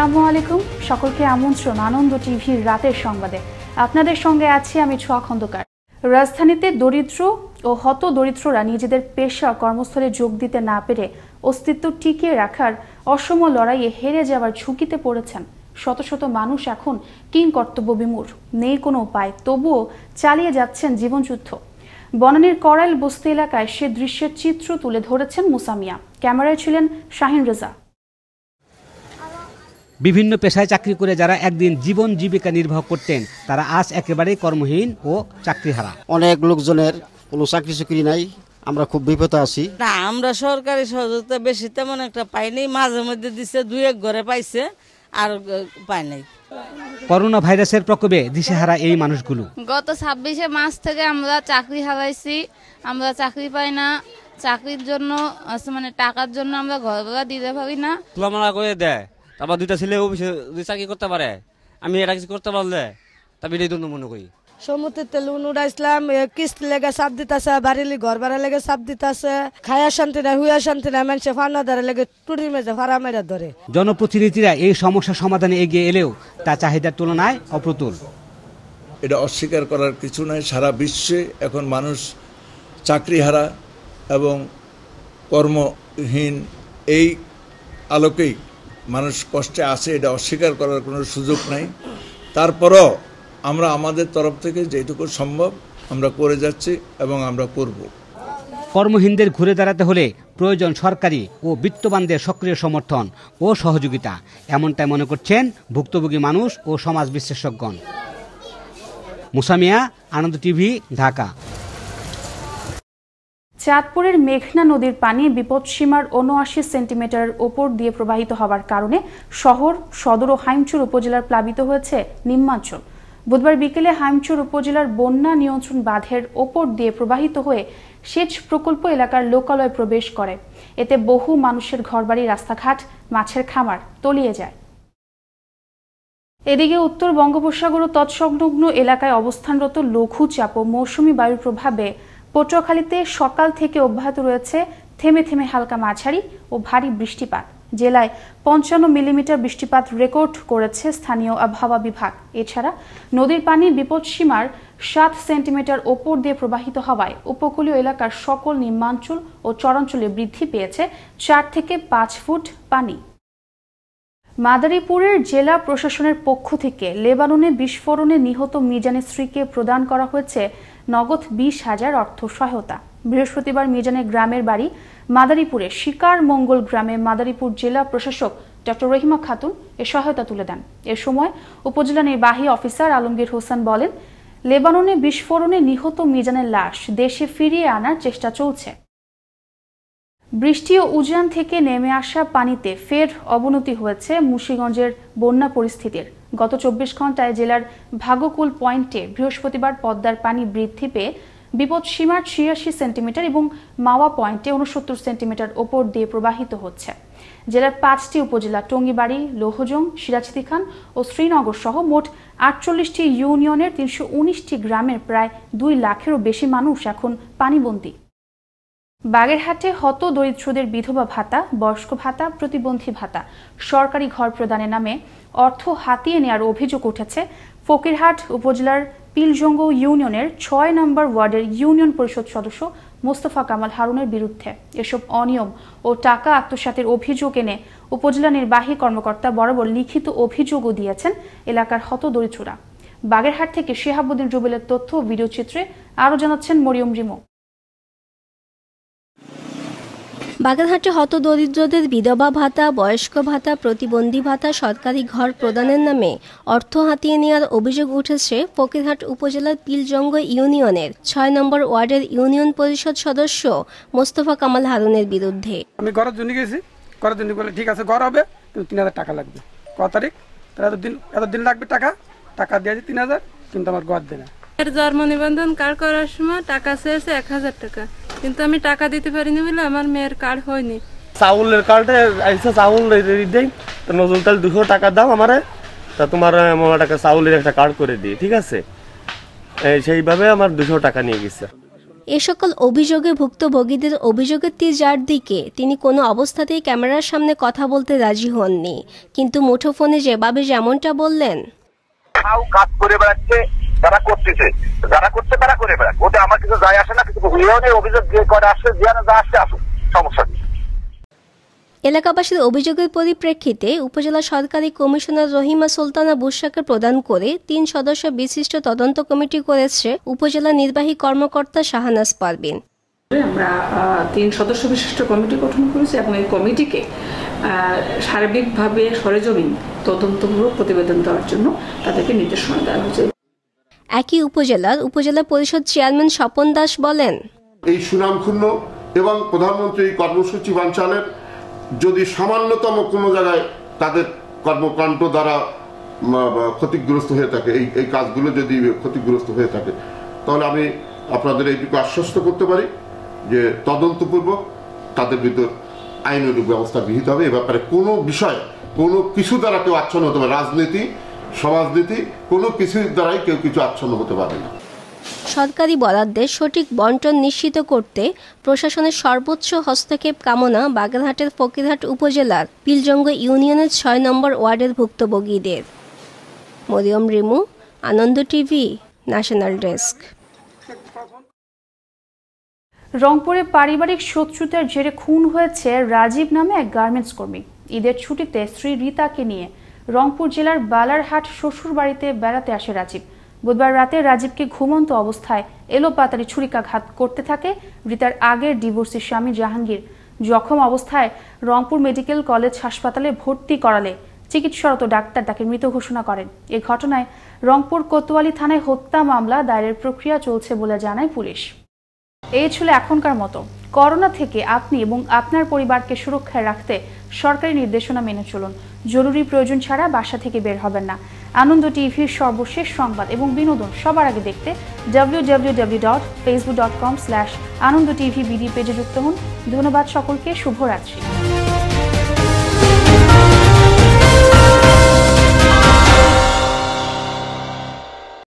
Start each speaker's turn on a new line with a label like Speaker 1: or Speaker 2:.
Speaker 1: আসসালামু আলাইকুম সকলকে আমন্ত্রণ আনন্দ টিভির রাতের সংবাদে আপনাদের সঙ্গে আছি আমি ছোয়া খন্দকার রাজধানীতে দরিদ্র ও হত দরিদ্ররা নিজেদের পেশা কর্মস্থলে যোগ দিতে না পেরে অস্তিত্ব টিকিয়ে রাখার অসম লড়াইয়ে হেরে যাওয়ার ঝুঁকিতে পড়েছেন শত শত মানুষ এখন কিং কর্তব্য বিমূর নেই কোনো উপায় তবুও চালিয়ে যাচ্ছেন জীবনযুদ্ধ বনানীর করাইল বস্তি এলাকায় সে দৃশ্যের চিত্র তুলে ধরেছেন মুসামিয়া ক্যামেরায় ছিলেন শাহিন রেজা
Speaker 2: বিভিন্ন পেশায় চাকরি করে যারা একদিন জীবন জীবিকা নির্বাহ করতেন তারা আজ একেবারেই কর্মহীন ও চাকরি হারা অনেক লোকজনের কোনো চাকরি চাকরি নাই আমরা খুব বিপদে আছি না আমরা সরকারি সহযোগিতা বেশি তেমন একটা পাইনি মাঝে মধ্যে দিছে দুই এক ঘরে পাইছে আর পায় নাই করোনা ভাইরাসের প্রকোপে দিশেহারা এই মানুষগুলো
Speaker 1: গত ছাব্বিশে মাস থেকে আমরা চাকরি হারাইছি আমরা চাকরি পাই না চাকরির জন্য মানে টাকার জন্য আমরা ঘর ভাড়া দিতে পারি না
Speaker 2: করে দেয় তারপর দুইটা ছেলে অফিসে যদি চাকরি করতে পারে আমি এটা কিছু করতে পারলে তবে এটাই দ্বন্দ্ব মনে করি
Speaker 1: সমুদ্রেতে লুন উড়াইছিলাম কিস্ত লেগে চাপ দিতেছে বাড়িলি ঘর ভাড়া লেগে চাপ দিতেছে খায়া শান্তি নাই হুয়া শান্তি নাই মানুষে ফান্না ধরে লেগে টুরি মেজে ফাড়া মেরা ধরে
Speaker 2: জনপ্রতিনিধিরা এই সমস্যা সমাধানে এগিয়ে এলেও তা চাহিদার তুলনায় অপ্রতুল
Speaker 1: এটা অস্বীকার করার কিছু নাই সারা বিশ্বে এখন মানুষ চাকরি হারা এবং কর্মহীন এই আলোকেই মানুষ কষ্টে আছে এটা অস্বীকার করার কোনো সুযোগ নাই তারপরও আমরা আমাদের তরফ থেকে যেটুকু সম্ভব আমরা করে যাচ্ছি এবং আমরা করব
Speaker 2: কর্মহীনদের ঘুরে দাঁড়াতে হলে প্রয়োজন সরকারি ও বিত্তবানদের সক্রিয় সমর্থন ও সহযোগিতা এমনটাই মনে করছেন ভুক্তভোগী মানুষ ও সমাজ বিশ্লেষকগণ মুসামিয়া আনন্দ টিভি ঢাকা
Speaker 1: চাঁদপুরের মেঘনা নদীর পানি বিপদসীমার উনআশি সেন্টিমিটার ওপর দিয়ে প্রবাহিত হওয়ার কারণে শহর সদর ও হাইমচুর উপজেলার প্লাবিত হয়েছে নিম্নাঞ্চল বুধবার বিকেলে হাইমচুর উপজেলার বন্যা নিয়ন্ত্রণ বাঁধের ওপর দিয়ে প্রবাহিত হয়ে সেচ প্রকল্প এলাকার লোকালয় প্রবেশ করে এতে বহু মানুষের ঘরবাড়ি রাস্তাঘাট মাছের খামার তলিয়ে যায় এদিকে উত্তর বঙ্গোপসাগর ও তৎসংলগ্ন এলাকায় অবস্থানরত লঘু চাপ ও মৌসুমি বায়ুর প্রভাবে পটুয়াখালীতে সকাল থেকে অব্যাহত রয়েছে থেমে থেমে হালকা মাঝারি ও ভারী বৃষ্টিপাত জেলায় পঞ্চান্ন মিলিমিটার বৃষ্টিপাত রেকর্ড করেছে স্থানীয় আবহাওয়া বিভাগ এছাড়া নদীর পানি বিপদসীমার সাত সেন্টিমিটার ওপর দিয়ে প্রবাহিত হওয়ায় উপকূলীয় এলাকার সকল নিম্নাঞ্চল ও চরাঞ্চলে বৃদ্ধি পেয়েছে চার থেকে পাঁচ ফুট পানি মাদারীপুরের জেলা প্রশাসনের পক্ষ থেকে লেবাননে বিস্ফোরণে নিহত মিজানের স্ত্রীকে প্রদান করা হয়েছে নগদ বিশ হাজার অর্থ সহায়তা বৃহস্পতিবার মিজানের গ্রামের বাড়ি মাদারীপুরে শিকার মঙ্গল গ্রামে মাদারীপুর জেলা প্রশাসক ডক্টর রহিমা খাতুন এ সহায়তা তুলে দেন এ সময় উপজেলা নির্বাহী অফিসার আলমগীর হোসেন বলেন লেবাননে বিস্ফোরণে নিহত মিজানের লাশ দেশে ফিরিয়ে আনার চেষ্টা চলছে বৃষ্টি ও উজান থেকে নেমে আসা পানিতে ফের অবনতি হয়েছে মুশিগঞ্জের বন্যা পরিস্থিতির গত চব্বিশ ঘন্টায় জেলার ভাগকুল পয়েন্টে বৃহস্পতিবার পদ্মার পানি বৃদ্ধি পেয়ে বিপদ সীমার ছিয়াশি সেন্টিমিটার এবং মাওয়া পয়েন্টে উনসত্তর সেন্টিমিটার ওপর দিয়ে প্রবাহিত হচ্ছে জেলার পাঁচটি উপজেলা টঙ্গিবাড়ি লোহজং সিরাজদিখান ও শ্রীনগর সহ মোট আটচল্লিশটি ইউনিয়নের তিনশো গ্রামের প্রায় দুই লাখেরও বেশি মানুষ এখন পানিবন্দী বাগেরহাটে হত দরিদ্রদের বিধবা ভাতা বয়স্ক ভাতা প্রতিবন্ধী ভাতা সরকারি ঘর প্রদানের নামে অর্থ হাতিয়ে নেয়ার অভিযোগ উঠেছে ফকিরহাট উপজেলার পিলজঙ্গ ইউনিয়নের ছয় নম্বর ওয়ার্ডের ইউনিয়ন পরিষদ সদস্য মোস্তফা কামাল হারুনের বিরুদ্ধে এসব অনিয়ম ও টাকা আত্মসাতের অভিযোগ এনে উপজেলা নির্বাহী কর্মকর্তা বরাবর লিখিত অভিযোগও দিয়েছেন এলাকার হত দরিদ্ররা বাগেরহাট থেকে শেহাবুদ্দিন রুবেলের তথ্য ও ভিডিও চিত্রে আরও জানাচ্ছেন মরিয়ম রিমো
Speaker 3: বাগেরহাটে হতদরিদ্রদের বিধবা ভাতা বয়স্ক ভাতা প্রতিবন্ধী ভাতা সরকারি ঘর প্রদানের নামে অর্থ হাতিয়ে নেওয়ার অভিযোগ উঠেছে ফকিরহাট উপজেলার পিলজঙ্গ ইউনিয়নের ছয় নম্বর ওয়ার্ডের ইউনিয়ন পরিষদ সদস্য মোস্তফা কামাল হারুনের বিরুদ্ধে আমি
Speaker 2: ঘরের জন্য গেছি ঘরের জন্য বলে ঠিক আছে ঘর হবে কিন্তু তিন হাজার টাকা লাগবে ক তারিখ এতদিন এতদিন লাগবে টাকা টাকা দিয়ে তিন হাজার কিন্তু আমার ঘর দেয় না
Speaker 1: এর জন্ম নিবন্ধন কার্ড করার সময় টাকা চেয়েছে এক হাজার টাকা কিন্তু আমি টাকা দিতে পারিনি বলে আমার মেয়ের কার্ড হয়নি
Speaker 2: চাউলের কার্ডে আইসা চাউল দেই তো তাহলে দুশো টাকা দাও আমার তা তোমার আমার চাউলের একটা কার্ড করে দিই ঠিক আছে সেইভাবে আমার দুশো টাকা
Speaker 1: নিয়ে গেছে
Speaker 3: এ সকল অভিযোগে ভুক্তভোগীদের অভিযোগের তিজার দিকে তিনি কোনো অবস্থাতেই ক্যামেরার সামনে কথা বলতে রাজি হননি কিন্তু মুঠোফোনে যেভাবে যেমনটা বললেন কাজ করে বেড়াচ্ছে তারা করতেছে যারা করছে তারা করে বেড়াক
Speaker 2: ওতে আমার কিছু যায় আসে না কিন্তু অভিযোগ যে করে আসছে না যা আসছে আসুক সমস্যা নেই
Speaker 3: এলাকাবাসীর অভিযোগের পরিপ্রেক্ষিতে উপজেলা সরকারি কমিশনার রহিমা সুলতানা বুসাকে প্রদান করে তিন সদস্য বিশিষ্ট তদন্ত কমিটি করেছে উপজেলা নির্বাহী কর্মকর্তা শাহানাজ পারবিন আমরা তিন সদস্য বিশিষ্ট কমিটি গঠন করেছি এবং এই কমিটিকে সার্বিকভাবে সরেজমিন তদন্তমূলক প্রতিবেদন দেওয়ার জন্য তাদেরকে নির্দেশনা দেওয়া হয়েছে একই উপজেলার উপজেলা পরিষদ চেয়ারম্যান স্বপন দাস বলেন
Speaker 2: এই সুনামক্ষুণ্ণ এবং প্রধানমন্ত্রী কর্মসূচি বাঞ্চালের যদি সামান্যতম কোনো জায়গায় তাদের কর্মকাণ্ড দ্বারা ক্ষতিগ্রস্ত হয়ে থাকে এই এই কাজগুলো যদি ক্ষতিগ্রস্ত হয়ে থাকে তাহলে আমি আপনাদের এইটুকু আশ্বস্ত করতে পারি যে তদন্তপূর্বক তাদের বিরুদ্ধে আইনের ব্যবস্থা গৃহীত হবে এ ব্যাপারে কোনো বিষয় কোনো কিছু দ্বারা কেউ আচ্ছন্ন হতে পারে রাজনীতি সমাজনীতি কোনো কিছুর দ্বারাই কেউ কিছু আচ্ছন্ন হতে পারে না
Speaker 3: সরকারি বরাদ্দের সঠিক বন্টন নিশ্চিত করতে প্রশাসনের সর্বোচ্চ হস্তক্ষেপ কামনা বাগেরহাটের ফকিরহাট উপজেলার পিলজঙ্গ ইউনিয়নের ছয় নম্বর ওয়ার্ডের ভুক্তভোগীদের Mariyam Rimu Ananda TV national desk
Speaker 1: রংপুরে পারিবারিক শত্রুতার জেরে খুন হয়েছে রাজীব নামে এক গার্মেন্টস কর্মী ঈদের ছুটিতে স্ত্রী রীতাকে নিয়ে রংপুর জেলার বালারহাট শ্বশুর বাড়িতে বেড়াতে আসে রাজীব বুধবার রাতে রাজীবকে ঘুমন্ত অবস্থায় এলোপাতারি ছুরিকাঘাত করতে থাকে রিতার আগের ডিভোর্সের স্বামী জাহাঙ্গীর জখম অবস্থায় রংপুর মেডিকেল কলেজ হাসপাতালে ভর্তি করালে চিকিৎসরত ডাক্তার তাকে মৃত ঘোষণা করেন এ ঘটনায় রংপুর কোতোয়ালি থানায় হত্যা মামলা দায়েরের প্রক্রিয়া চলছে বলে জানায় পুলিশ এই ছিল এখনকার মতো করোনা থেকে আপনি এবং আপনার পরিবারকে সুরক্ষায় রাখতে সরকারি নির্দেশনা মেনে চলুন জরুরি প্রয়োজন ছাড়া বাসা থেকে বের হবেন না আনন্দ টিভির সর্বশেষ সংবাদ এবং বিনোদন সবার আগে দেখতে W W W dot Facebook dot com slash Ananda TV BD পেজে যুক্ত হন ধন্যবাদ সকলকে শুভরাত্রি